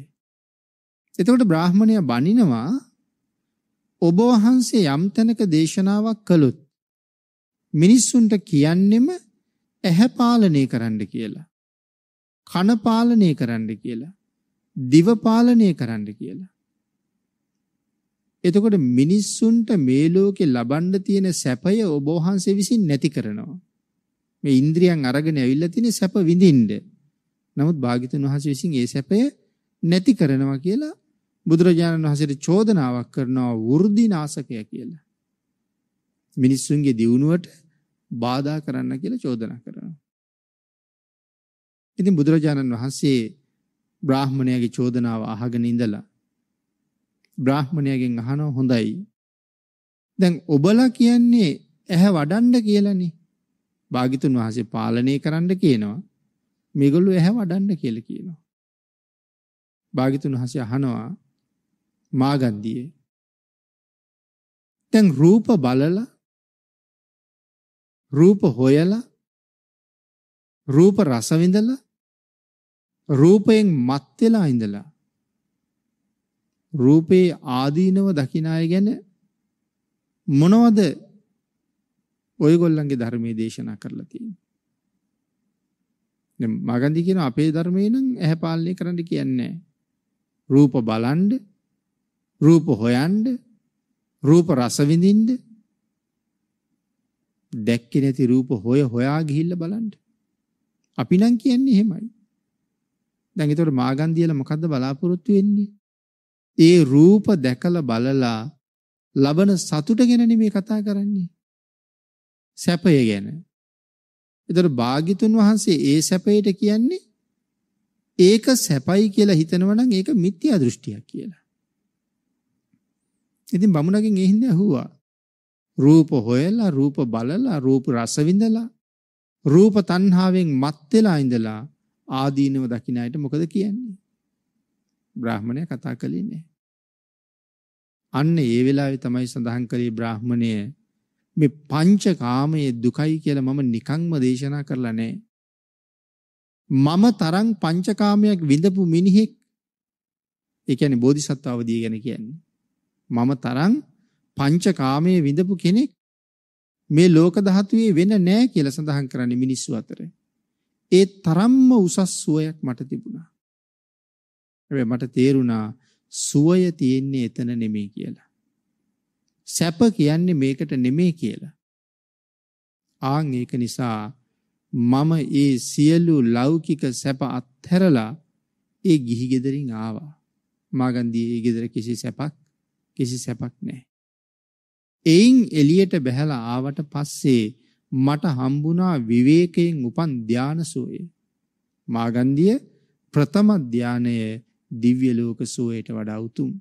එතකොට බ්‍රාහමණයා බණිනවා ඔබ වහන්සේ යම් තැනක දේශනාවක් කළොත් මිනිස්සුන්ට කියන්නෙම ඇහැ පාලනය කරන්න කියලා. කන පාලනය කරන්න කියලා. දිව පාලනය කරන්න කියලා. එතකොට මිනිස්සුන්ට මේ ලෝකේ ලබන්න තියෙන සැපය ඔබ වහන්සේ විසින් නැති කරනවා. මේ ඉන්ද්‍රියන් අරගෙන ඇවිල්ලා තියෙන සැප විඳින්න. නමුත් භාග්‍යතුන් වහන්සේ විසින් ඒ සැපය නැති කරනවා කියලා බුදුරජාණන් වහන්සේට චෝදනාවක් කරනවා වෘද්ධි නාසකය කියලා. මිනිස්සුන්ගේ දියුණුවට බාධා කරන්න කියලා චෝදනා කරනවා. ඉතින් බුදුරජාණන් වහන්සේ බ්‍රාහ්මණයාගේ චෝදනාව අහගෙන ඉඳලා බ්‍රාහ්මණයාගෙන් අහනවා හොඳයි. දැන් ඔබලා කියන්නේ ඇහැ වඩන්න කියලානේ. භාගිතුන් වහන්සේ පාලනය කරන්න කියනවා. මේගොල්ලෝ ඇහැ වඩන්න කියලා කියනවා. භාගිතුන් වහන්සේ අහනවා මාගන්දියේ. දැන් රූප බලලා රූප හොයලා රූප රස විඳලා රූපයෙන් මත් වෙලා ඉඳලා රූපේ ආදීනව දකින අය ගැන මොනවද ඔයගොල්ලන්ගේ ධර්මයේ දේශනා කරලා තියෙන්නේ? දැන් මාගන්දි කියන අපේ ධර්මයේ නම් ඇහැ පාලනය කරන්න කියන්නේ රූප බලන්ඩ, රූප හොයන්ඩ, රූප රස විඳින්ඩ දැක්කේ නැති රූප හොය හොයා ගිහිල්ලා බලන්න. අපි නම් කියන්නේ එහෙමයි. දැන් ඒතකොට මාගන්දියල මොකද්ද බලාපොරොත්තු වෙන්නේ? ඒ රූප දැකලා බලලා ලබන සතුට ගැන නෙමේ කතා කරන්නේ. සැපය ගැන. ඒතර භාග්‍යතුන් වහන්සේ ඒ සැපයට කියන්නේ ඒක සැපයි කියලා හිතනවා නම් ඒක මිත්‍යා දෘෂ්ටියක් කියලා. ඉතින් බමුණගෙන් ඒ හින්දා ඇහුවා. රූප හොයලා රූප බලලා රූප රස විඳලා රූප තණ්හාවෙන් මත් වෙලා ඉඳලා ආදීනව දකින්න අයට මොකද කියන්නේ? බ්‍රාහ්මණය කතා කළේ නැහැ. අන්න ඒ වෙලාවේ තමයි සඳහන් කළේ බ්‍රාහ්මණය මේ පංචකාමයේ දුකයි කියලා මම නිකංම දේශනා කරලා නැහැ. මම තරම් පංචකාමයක් විඳපු මිනිහෙක් ඒ කියන්නේ බෝධිසත්ව අවදිය ගැන කියන්නේ. මම තරම් පංචකාමයේ විඳපු කෙනෙක් මේ ලෝක ධාතුවේ වෙන නැහැ කියලා සඳහන් කරන්නේ මිනිස්සු අතර. ඒ තරම්ම උසස් සුවයක් මට තිබුණා. හැබැයි මට තේරුණා සුවය තියෙන්නේ එතන නෙමෙයි කියලා. සැප කියන්නේ මේකට නෙමෙයි කියලා. ආන් ඒක නිසා මම ඒ සියලු ලෞකික සැප අත්හැරලා ඒ ගිහි ගෙදරින් ආවා. මාගන්දී ඒ ගෙදර කිසි සැපක් කිසි සැපක් නැහැ. එයින් එළියට බැහැලා ආවට පස්සේ මට හම්බුණා විවේකයෙන් උපන් ධානසෝය. මාගන්දිය ප්‍රථම ධානයේ දිව්‍ය ලෝක සෝයට වඩා උතුම්.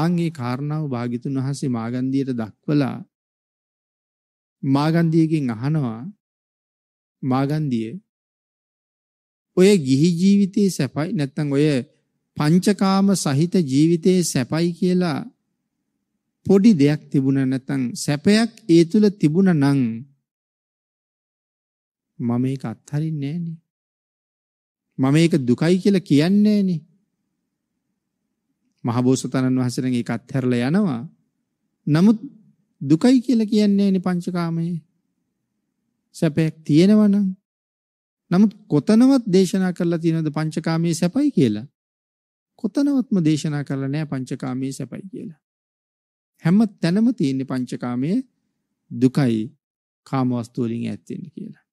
ආන්ගේ කාරණාව භාගිතුන් වහන්සේ මාගන්දියට දක්වලා මාගන්දියගෙන් අහනවා මාගන්දිය ඔය ගිහි ජීවිතයේ සැපයි නැත්නම් ඔය පංචකාම සහිත ජීවිතයේ සැපයි කියලා පොඩි දෙයක් තිබුණා නැත්නම් සැපයක් ඒ තුල තිබුණා නම් මම ඒක අත්හරින්නේ නෑනේ මම ඒක දුකයි කියලා කියන්නේ නෑනේ. මහබෝසතනන් වහන්සේගෙන් ඒක අත්හැරලා යනවා. නමුත් දුකයි කියලා කියන්නේ නෑනේ පංචකාමයේ. සැපයක් තියෙනවනම් නමුත් කොතනවත් දේශනා කරලා තියෙනවද පංචකාමයේ සැපයි කියලා? කොතනවත්ම දේශනා කරලා නෑ පංචකාමයේ සැපයි කියලා. හැම තැනම තියෙන පංචකාමයේ දුකයි කාම වස්තු වලින් ඈත් වෙන්න කියලා.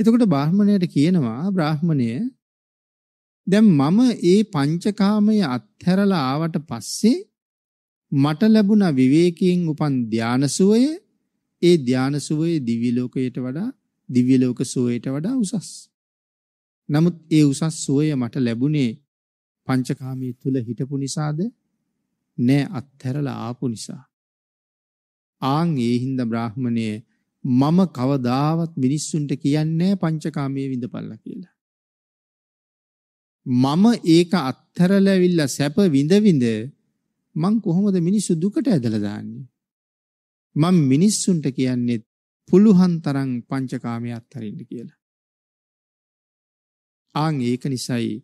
එතකොට බ්‍රාහ්මණයට කියනවා බ්‍රාහ්මණය දැන් මම ඒ පංචකාමය අත්හැරලා ආවට පස්සේ මට ලැබුණ විවේකයෙන් උපන් ධානසෝය ඒ ධානසෝයේ දිව්‍ය ලෝකයට වඩා දිව්‍ය ලෝක සෝයට වඩා උසස්. නමුත් ඒ උසස් සෝය මට ලැබුණේ පංචකාමයේ තුල හිටපු නිසාද? නෑ අත්හැරලා ආපු නිසා. ආන් ඒ හින්දා බ්‍රාහ්මණයේ මම කවදාවත් මිනිස්සුන්ට කියන්නේ පංචකාමයේ විඳපල්ලා කියලා. මම ඒක අත්හැරලාවිල්ලා සැප විඳ විඳ මං කොහොමද මිනිස්සු දුකට ඇදලා දාන්නේ? මං මිනිස්සුන්ට කියන්නේ පුළුවන් තරම් පංචකාමයේ අත්හරින්න කියලා. ආන් ඒක නිසයි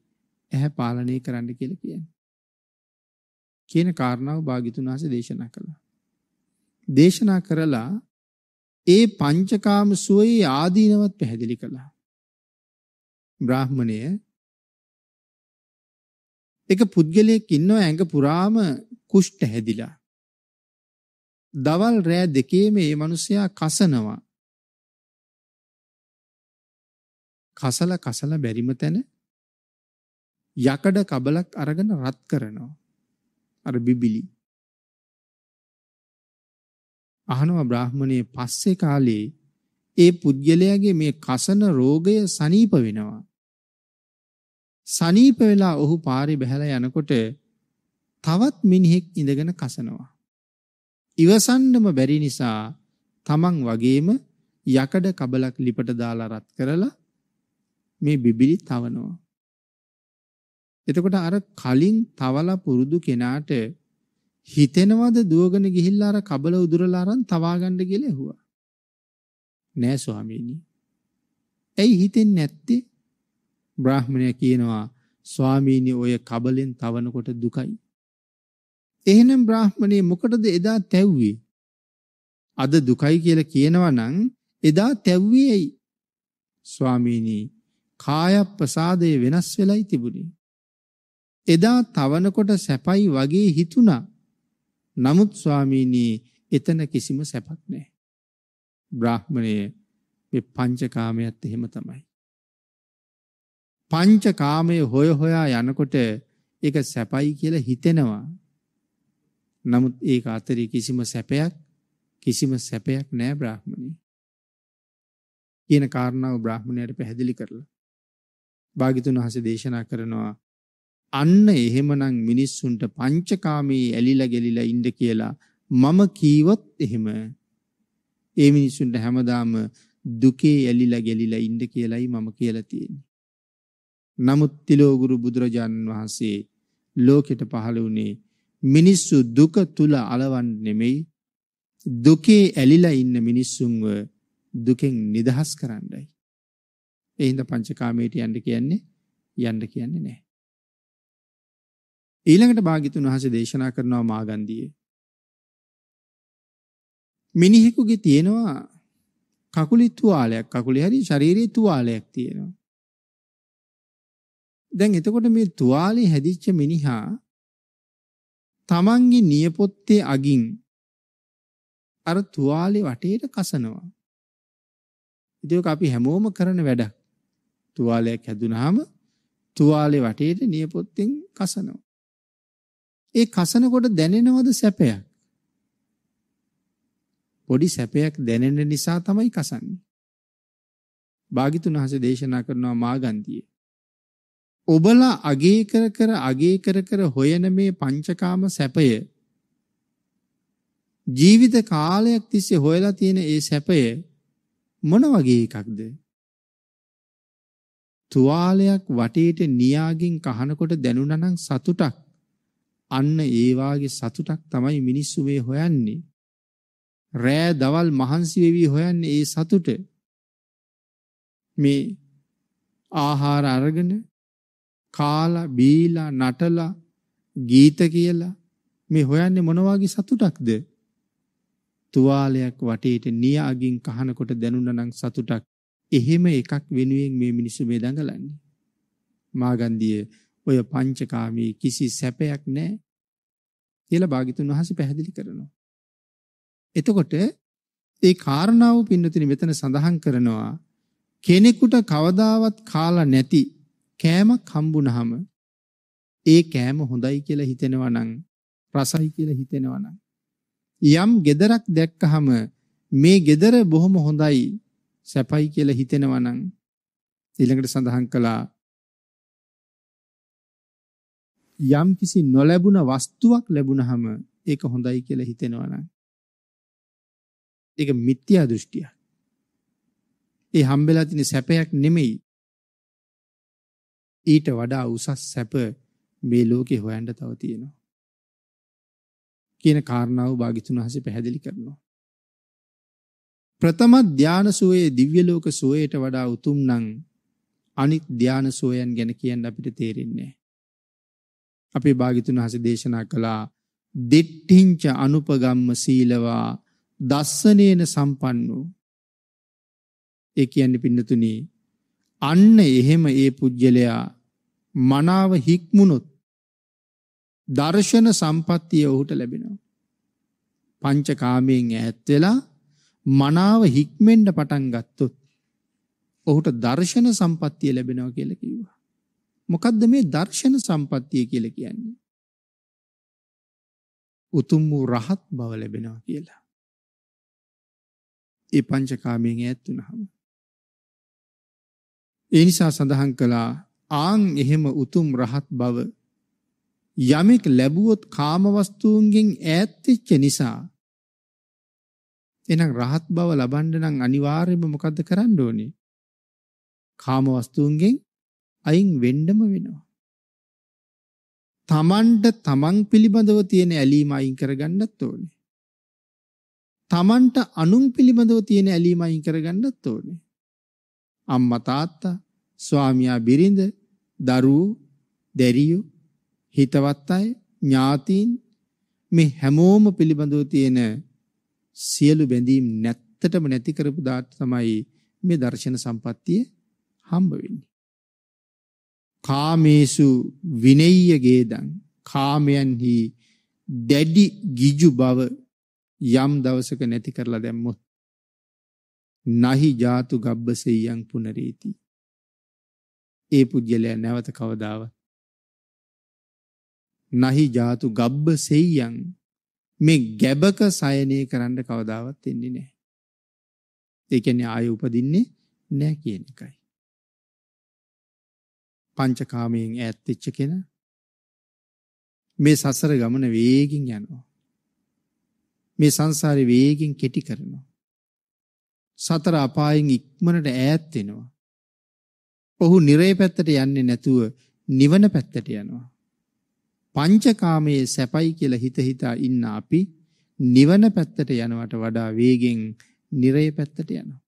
ඇහැ පාලනය කරන්න කියලා කියන්නේ. කියන කාරණාව භාග්‍යතුන් වහන්සේ දේශනා කළා. දේශනා කරලා ඒ පංචකාම සුවයේ ආදීනවත් පැහැදිලි කළා. බ්‍රාහ්මණය එක පුද්ගලයෙක් ඉන්නව ඇඟ පුරාම කුෂ්ඨ හැදිලා. දවල් රෑ දෙකේම මේ මිනිසයා කසනවා. කසල කසල බැරිම තැන යකඩ කබලක් අරගෙන රත් කරනවා. අර බිබිලි අහනවා බ්‍රාහ්මණයේ පස්සේ කාලේ ඒ පුද්ගලයාගේ මේ කසන රෝගය සනීප වෙනවා. සනීප වෙලා ඔහු පාරේ බැහැලා යනකොට තවත් මිනිහෙක් ඉඳගෙන කසනවා. ඉවසන්නම බැරි නිසා තමන් වගේම යකඩ කබලක් ලිපට දාලා රත් කරලා මේ බිබිලි තවනවා. එතකොට අර කලින් තවලා පුරුදු කෙනාට හිතෙනවද දුවගෙන ගිහිල්ලා අර කබල උදුරලා අරන් තවා ගන්න කියලා ඇහුවා. නෑ ස්වාමීනි. ඇයි හිතෙන්නේ නැත්තේ? බ්‍රාහ්මණය කියනවා ස්වාමීනි ඔය කබලෙන් තවනකොට දුකයි. එහෙනම් බ්‍රාහ්මණේ මොකටද එදා තැව්වේ? අද දුකයි කියලා කියනවා නම් එදා තැව්වේ ඇයි? ස්වාමීනි කාය ප්‍රසාදයේ වෙනස් වෙලයි තිබුණේ. එදා තවනකොට සැපයි වගේ හිතුණා. නමුත් ස්වාමීනී එතන කිසිම සැපක් නෑ. බ්‍රාහ්මණය පංචකාමයත් එහෙම තමයි. පංචකාමය හොය හොයා යනකොට එක සැපයි කියලා හිතෙනවා. නමුත් ඒ අතරි කිසිම සැපයක් කිසිම සැපයක් නෑ බ්‍රාහ්මණය. කියන කාරණාව බ්‍රාහ්මණයට පැහැදිලි කරලා. භාගිතුන් වහස දේශනා කරනවා අන්න එහෙමනම් මිනිස්සුන්ට පංචකාමයේ ඇලිලා ගැලිලා ඉන්න කියලා මම කීවොත් එහෙම ඒ මිනිස්සුන්ට හැමදාම දුකේ ඇලිලා ගැලිලා ඉන්න කියලයි මම කියලා තියෙන්නේ. නමුත් තිලෝගුරු බුදුරජාණන් වහන්සේ ලෝකෙට පහළ වුණේ මිනිස්සු දුක තුල అలවන්න නෙමෙයි දුකේ ඇලිලා ඉන්න මිනිස්සුන්ව දුකෙන් නිදහස් කරන්නයි. ඒ හින්දා පංචකාමයට යන්න කියන්නේ යන්න කියන්නේ නැහැ. ඊළඟට භාග්‍යතුන් වහන්සේ දේශනා කරනවා මාගන්දියේ. මිනිහෙකුගේ තියෙනවා කකුලි තුවාලයක් කකුලේ හරි ශරීරයේ තුවාලයක් තියෙනවා. දැන් එතකොට මේ තුවාලේ හැදිච්ච මිනිහා තමන්ගේ නියපොත්තේ අගින් අර තුවාලේ වටේට කසනවා. ඉතින් අපි හැමෝම කරන වැඩක්. තුවාලයක් හැදුනහම තුවාලේ වටේට නියපොත්තෙන් කසනවා. ඒ කසනකොට දැනෙනවද සැපයක්? පොඩි සැපයක් දැනෙන නිසා තමයි කසන්නේ. භාගිතුන් වහන්සේ දේශනා කරනවා මාගන්තිය. ඔබලා අගේ කර කර අගේ කර කර හොයන මේ පංචකාම සැපය ජීවිත කාලයක් තිස්සේ හොයලා තියෙන ඒ සැපය මොන වගේ එකක්ද? තුවාලයක් වටේට නියාගෙන් කහනකොට දැනුණා නම් සතුටක්. අන්න ඒ වාගේ සතුටක් තමයි මිනිස්සු මේ හොයන්නේ. රෑ දවල් මහන්සි වෙවි හොයන්නේ ඒ සතුට. මේ ආහාර අරගෙන කාලා බීලා නටලා ගීත කියලා මේ හොයන්නේ මොන වාගේ සතුටක්ද? තුවාලයක් වටේට නියාගින් කහනකොට දැනුණා නම් සතුටක්. එහෙම එකක් වෙනුවෙන් මේ මිනිස්සු මේ දඟලන්නේ. මාගන්දියේ ඔය පංචකාමී කිසි සැපයක් නැහැ කියලා භාග්‍යතුන් වහන්සේ පැහැදිලි කරනවා. එතකොට ඒ කාරණාව පින්නතුනි මෙතන සඳහන් කරනවා කෙනෙකුට කවදාවත් කාලා නැති කෑමක් හම්බුනහම ඒ කෑම හොඳයි කියලා හිතෙනවා නම් රසයි කියලා හිතෙනවා නම් යම් gederak දැක්කහම මේ gedara බොහොම හොඳයි සැපයි කියලා හිතෙනවා නම් ඊළඟට සඳහන් කළා යම්කිසි නොලැබුණ වස්තුවක් ලැබුණහම ඒක හොඳයි කියලා හිතෙනවා නම් ඒක මිත්‍යා දෘෂ්ටියක්. ඒ හම්බෙලා තියෙන සැපයක් නෙමෙයි. ඊට වඩා උසස් සැප මේ ලෝකේ හොයන්න තව තියෙනවා. කියන කාරණාව භාග්‍යතුන් හසේ පැහැදිලි කරනවා. ප්‍රථම ධාන සෝයේ දිව්‍ය ලෝක සෝයට වඩා උතුම් නම් අනිත් ධාන සෝයන් ගැන කියන්න අපිට තේරෙන්නේ අපේ භාගිතුන් හස දේශනා කළා දිට්ඨිංච අනුපගම්ම සීලවා දස්සනේන සම්පන්නෝ ඒ කියන්නේ පින්නතුනි අන්න එහෙම ඒ පුජ්‍යලයා මනාව හික්මුණොත් දර්ශන සම්පත්තිය ඔහුට ලැබෙනවා පංචකාමයෙන් ඈත් වෙලා මනාව හික්මෙන්ඩ පටන් ගත්තොත් ඔහුට දර්ශන සම්පත්තිය ලැබෙනවා කියලා කිව්වා මොකද්ද මේ දර්ශන සම්පත්තිය කියලා කියන්නේ? උතුම් වූ රහත් බව ලැබෙනවා කියලා. ඒ පංචකාමයෙන් ඈත් වුණාම. ඒ නිසා සඳහන් කළා ආන් එහෙම උතුම් රහත් බව යමෙක් ලැබුවොත් කාමවස්තුන්ගෙන් ඈත් වෙච්ච නිසා එහෙනම් රහත් බව ලබන්න නම් අනිවාර්යයෙන්ම මොකද්ද කරන්න ඕනේ? කාම වස්තුන්ගෙන් අයින් වෙන්නම වෙනවා. තමන්ට තමන් පිළිබඳව තියෙන ඇලීම අයින් කරගන්නත් ඕනේ. තමන්ට අනුන් පිළිබඳව තියෙන ඇලීම අයින් කරගන්නත් ඕනේ. අම්මා තාත්තා, ස්වාමියා බිරිඳ, දරුවෝ, දැරියෝ, හිතවත් අය, ඥාතීන් මේ හැමෝම පිළිබඳව තියෙන සියලු බැඳීම් නැත්තටම නැති කරපු දාට තමයි මේ දර්ශන සම්පත්තිය හම්බ වෙන්නේ. කාමේසු විනෙය්‍ය ගේදං කාමයන්හි දැඩි ගිජු බව යම් දවසක නැති කරලා දැම්මොත් නහි ජාතු ගබ්බසෙයං පුනරේති ඒ පුද්ගලයා නැවත කවදාවත් නහි ජාතු ගබ්බසෙයං මේ ගැබක සයනය කරන්න කවදාවත් එන්නේ නැහැ ඒ කියන්නේ ආය උපදින්නේ නැහැ කියන එකයි පංචකාමයෙන් ඈත් වෙච්ච කෙනා මේ සසර ගමන වේගින් යනවා. මේ සංසාරේ වේගින් කෙටි කරනවා. සතර අපායෙන් ඉක්මනට ඈත් වෙනවා. ඔහු නිරේ පැත්තට යන්නේ නැතුව නිවන පැත්තට යනවා. පංචකාමයේ සැපයි කියලා හිත හිතා ඉන්න අපි නිවන පැත්තට යනවට වඩා වේගෙන් නිරේ පැත්තට යනවා.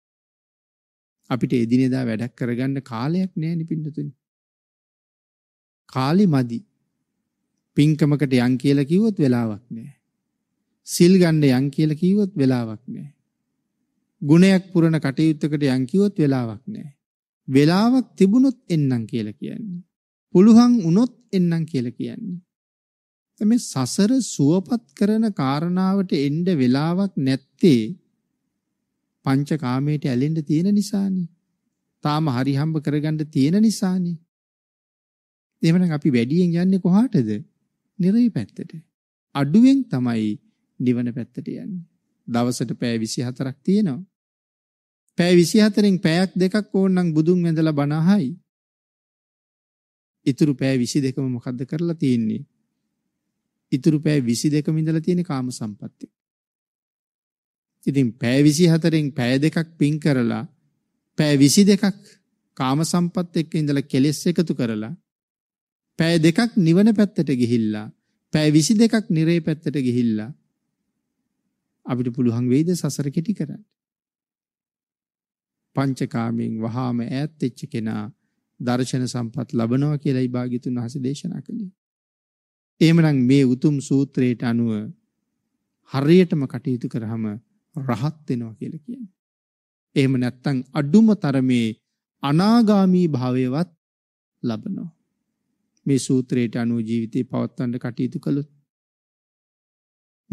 අපිට එදිනෙදා වැඩක් කරගන්න කාලයක් නැහැ නිපින්නතුනි. කාලි මදි. පින්කමකට යන් කියලා කිව්වොත් වෙලාවක් නෑ. සිල් ගන්න යන් කියලා කිව්වොත් වෙලාවක් නෑ. ගුණයක් පුරන කටයුත්තකට යන් කිව්වොත් වෙලාවක් නෑ. වෙලාවක් තිබුණොත් එන්නම් කියලා කියන්නේ. පුළුවන් වුණොත් එන්නම් කියලා කියන්නේ. මේ සසර සුවපත් කරන කාරණාවට එන්න වෙලාවක් නැත්තේ පංචකාමයට ඇලෙන්න තියෙන නිසානේ. තාම හරි හම්බ කරගන්න තියෙන නිසානේ. එහෙමනම් අපි වැඩියෙන් යන්නේ කොහාටද? නිරේ පැත්තට. අඩුවෙන් තමයි නිවන පැත්තට යන්නේ. දවසට පැය 24ක් තියෙනවා. පැය 24න් පැයක් දෙකක් ඕනනම් බුදුන් වැඳලා බණ අහයි. ඉතුරු පැය 22ම මොකද්ද කරලා තියෙන්නේ? ඉතුරු පැය 22ම ඉඳලා තියෙන කාම සම්පත්තිය. ඉතින් පැය 24න් පැය දෙකක් පින් කරලා පැය 22ක් කාම සම්පත් එක්ක ඉඳලා කෙලෙස් එකතු කරලා පැය දෙකක් නිවන පැත්තට ගිහිල්ලා පැය 22ක් නිරේ පැත්තට ගිහිල්ලා අපිට පුළුවන් වෙයිද සසර කෙටි කරන්න. පංචකාමයෙන් වහාම ඈත් වෙච්ච කෙනා දර්ශන සම්පත් ලබනවා කියලායි භාග්‍යතුන් වහන්සේ දේශනා කළේ. එහෙමනම් මේ උතුම් සූත්‍රයට අනුව හරියටම කටයුතු කරාම රහත් වෙනවා කියලා කියන්නේ. එහෙම නැත්නම් අඩුම තරමේ අනාගාමී භාවයවත් ලබනවා. මේ සූත්‍රයට අනුව ජීවිතේ පවත්වන්න කටයුතු කළොත්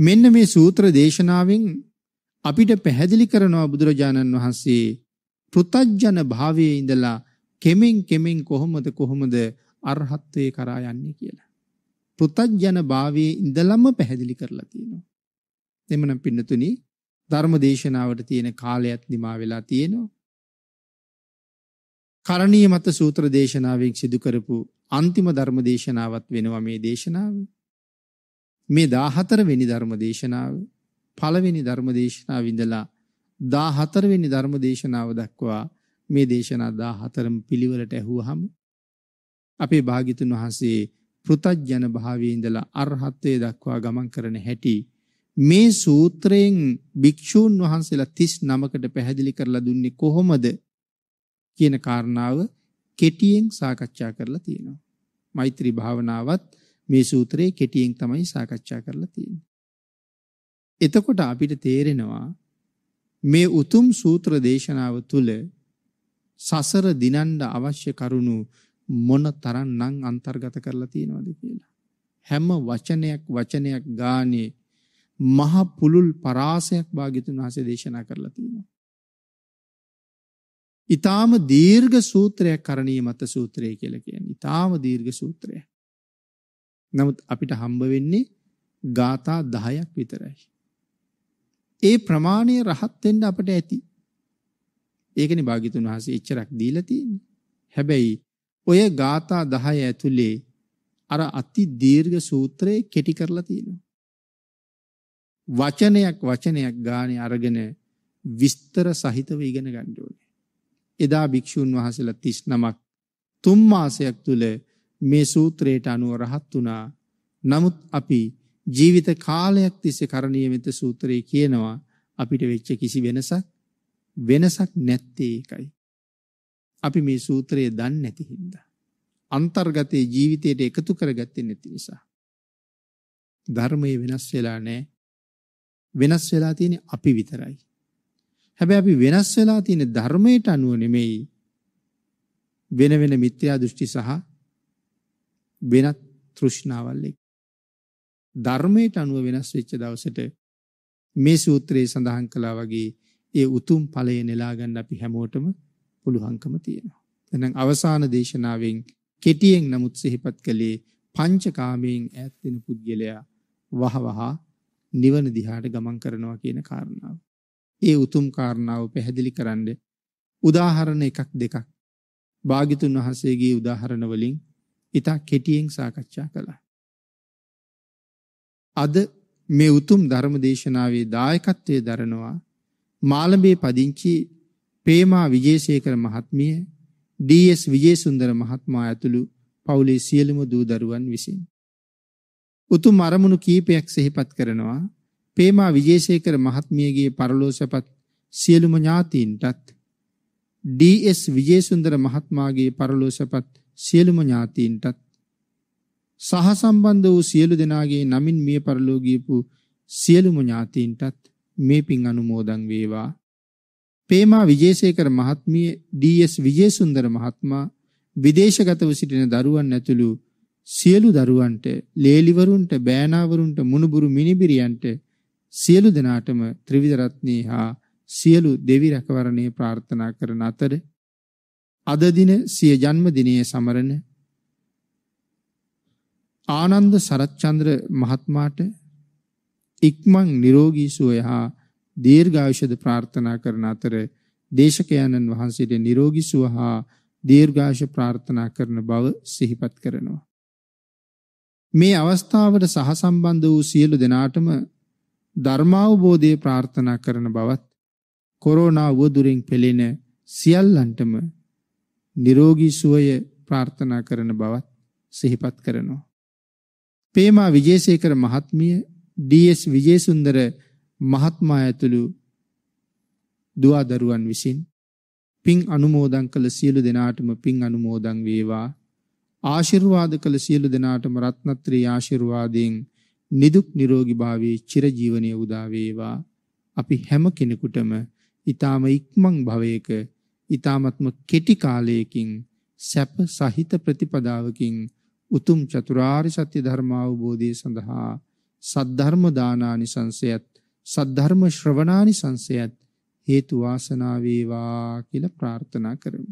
මෙන්න මේ සූත්‍ර දේශනාවෙන් අපිට පැහැදිලි කරනවා බුදුරජාණන් වහන්සේ පෘතජන භාවයේ ඉඳලා කෙමෙන් කෙමෙන් කොහොමද කොහොමද අරහත්ත්වයේ කරා යන්නේ කියලා. පෘතජන භාවයේ ඉඳලම පැහැදිලි කරලා තියෙනවා. එමනම් පින්නතුනි ධර්ම දේශනාවට තියෙන කාලයත් නිමා වෙලා තියෙනවා. කරණීය මත සූත්‍ර දේශනාවෙන් සිදු කරපු අන්තිම ධර්ම දේශනාවත් වෙනවා මේ දේශනාව. මේ 14 වෙනි ධර්ම දේශනාව පළවෙනි ධර්ම දේශනාව ඉඳලා 14 වෙනි ධර්ම දේශනාව දක්වා මේ දේශනා 14ම පිළිවෙලට ඇහුවහම අපේ භාග්‍යතුන් වහන්සේ පෘතජන භාවයේ ඉඳලා අරහත්ත්වයට දක්වා ගමන් කරන හැටි මේ සූත්‍රයෙන් භික්ෂූන් වහන්සේලා 39කට පැහැදිලි කරලා දුන්නේ කොහොමද කියන කාරණාව කෙටියෙන් සාකච්ඡා කරලා තියෙනවා. මෛත්‍රී භාවනාවත් මේ සූත්‍රයේ කෙටියෙන් තමයි සාකච්ඡා කරලා තියෙන්නේ. එතකොට අපිට තේරෙනවා මේ උතුම් සූත්‍ර දේශනාව තුළ සසර දිනන්න අවශ්‍ය කරුණු මොන තරම්නම් අන්තර්ගත කරලා තියෙනවද කියලා. හැම වචනයක් වචනයක් ගානේ මහ පුලුල් පරාසයක් භාග්‍යතුන් වහන්සේ දේශනා කරලා තියෙනවා. ඊටාම දීර්ඝ සූත්‍රයක් කරණීය මත සූත්‍රය කියලා කියන්නේ. ඊටාම දීර්ඝ සූත්‍රය. නමුත් අපිට හම්බ වෙන්නේ ගාථා 10ක් විතරයි. ඒ ප්‍රමාණය රහත් වෙන්න අපට ඇති. ඒකනේ භාග්‍යතුන් වහන්සේ එච්චරක් දීලා තියෙන්නේ. හැබැයි ඔය ගාථා 10 ඇතුලේ අර අති දීර්ඝ සූත්‍රය කෙටි කරලා තියෙනවා. වචනයක් වචනයක් ගානේ අරගෙන විස්තර සහිතව ඉගෙන ගන්න ඕනේ. එදා භික්ෂූන් වහන්සේලා 39ක් තුන් මාසයක් තුල මේ සූත්‍රයට අනුව රහත් වුණා. නමුත් අපි ජීවිත කාලයක් තිස්සේ කරණීය මෙත සූත්‍රය කියනවා අපිට වෙච්ච කිසි වෙනසක් වෙනසක් නැත්තේ ඒකයි. අපි මේ සූත්‍රය දන්නේ නැති හින්දා. අන්තර්ගතයේ ජීවිතයට එකතු කරගත්තේ නැති නිසා. ධර්මයේ වෙනස් වෙලා නැහැ. වෙනස් වෙලා තියෙන්නේ අපි විතරයි. හැබැයි අපි වෙනස් වෙලා තියෙන ධර්මයට අනුව නෙමෙයි වෙන වෙන මිත්‍යා දෘෂ්ටි සහ වෙනත් තෘෂ්ණාවල් එක්ක ධර්මයට අනුව වෙනස් වෙච්ච දවසට මේ සූත්‍රයේ සඳහන් කළා වගේ ඒ උතුම් ඵලය නෙලා ගන්න අපි හැමෝටම පුළුවන්කම තියෙනවා. එහෙනම් අවසාන දේශනාවෙන් කෙටියෙන් නමුත් සිහිපත් කළේ පංචකාමයෙන් ඈත් වෙන පුද්ගලයා වහවහ නිවන දිහාට ගමන් කරනවා කියන කාරණාව. ඒ උතුම් කාරණාව පැහැදිලි කරන්න උදාහරණ එකක් දෙකක් භාගිතුන් වහන්සේගේ උදාහරණ වලින් ඉතා කෙටියෙන් සාකච්ඡා කළා. අද මේ උතුම් ධර්ම දේශනාවේ දායකත්වයේ දරනවා මාළඹේ පදිංචි ප්‍රේමා විජේසේකර මහත්මිය ඩී.එස්. විජේසුන්දර මහත්මයා ඇතුළු පවුලේ සියලුම දූ දරුවන් විසින් උතුම් අරමුණු කීපයක් සිහිපත් කරනවා පේමා විජේසේකර මහත්මියගේ පරලෝසපත් සියලුම ඥාතීන්ටත් DS විජේසුන්දර මහත්මාගේ පරලෝසපත් සියලුම ඥාතීන්ටත් සහසම්බන්ධ වූ සියලු දෙනාගේ නමින් මිය පරලෝ ගියපු සියලුම ඥාතීන්ටත් මේ පින් අනුමෝදන් වේවා. පේමා විජේසේකර මහත්මිය DS විජේසුන්දර මහත්මයා විදේශගතව සිටින දරුවන් ඇතුළු සියලු දරුවන්ට ලේලිවරුන්ට බෑනාවරුන්ට මුණුබුරු මිනිබිරියන්ට සියලු දෙනාටම ත්‍රිවිධ රත්නයේ හා සියලු දෙවි රැකවරණේ ප්‍රාර්ථනා කරන අතර අද දින සිය ජන්මදිනයේ සමරන ආනන්ද සරච්චන්ද්‍ර මහත්මයාට ඉක්මන් නිරෝගී සුවය හා දීර්ඝායුෂද ප්‍රාර්ථනා කරන අතර දේශකයන්න් වහන්සේට නිරෝගී සුව හා දීර්ඝායුෂ ප්‍රාර්ථනා කරන බව සිහිපත් කරනවා මේ අවස්ථාවට සහසම්බන්ධ වූ සියලු දෙනාටම ධර්මාවබෝධය ප්‍රාර්ථනා කරන බවත් කොරෝනා වදුරෙන් පෙළෙන සියල්ලන්ටම නිරෝගී සුවය ප්‍රාර්ථනා කරන බවත් සිහිපත් කරනවා. පේමා විජේසේකර මහත්මිය ඩීඑස් විජේසුන්දර මහත්මයා ඇතුළු දුවදරුවන් විසින් පින් අනුමෝදන් කළ සියලු දෙනාටම පින් අනුමෝදන් වේවා ආශිර්වාද කළ සියලු දෙනාටම රත්නත්‍රි ආශිර්වාදයෙන් නිදුක් නිරෝගී භාවයේ චිරජීවනයේ උදා වේවා අපි හැම කෙනෙකුටම ඊ타ම ඉක්මන් භවයක ඊ타මත්ම කෙටි කාලයකින් සැප සහිත ප්‍රතිපදාවකින් උතුම් චතුරාර්ය සත්‍ය ධර්ම අවබෝධය සඳහා සද්ධර්ම දානානිසංසයත් සද්ධර්ම ශ්‍රවණානිසංසයත් හේතු වාසනා වේවා කියලා ප්‍රාර්ථනා කරමි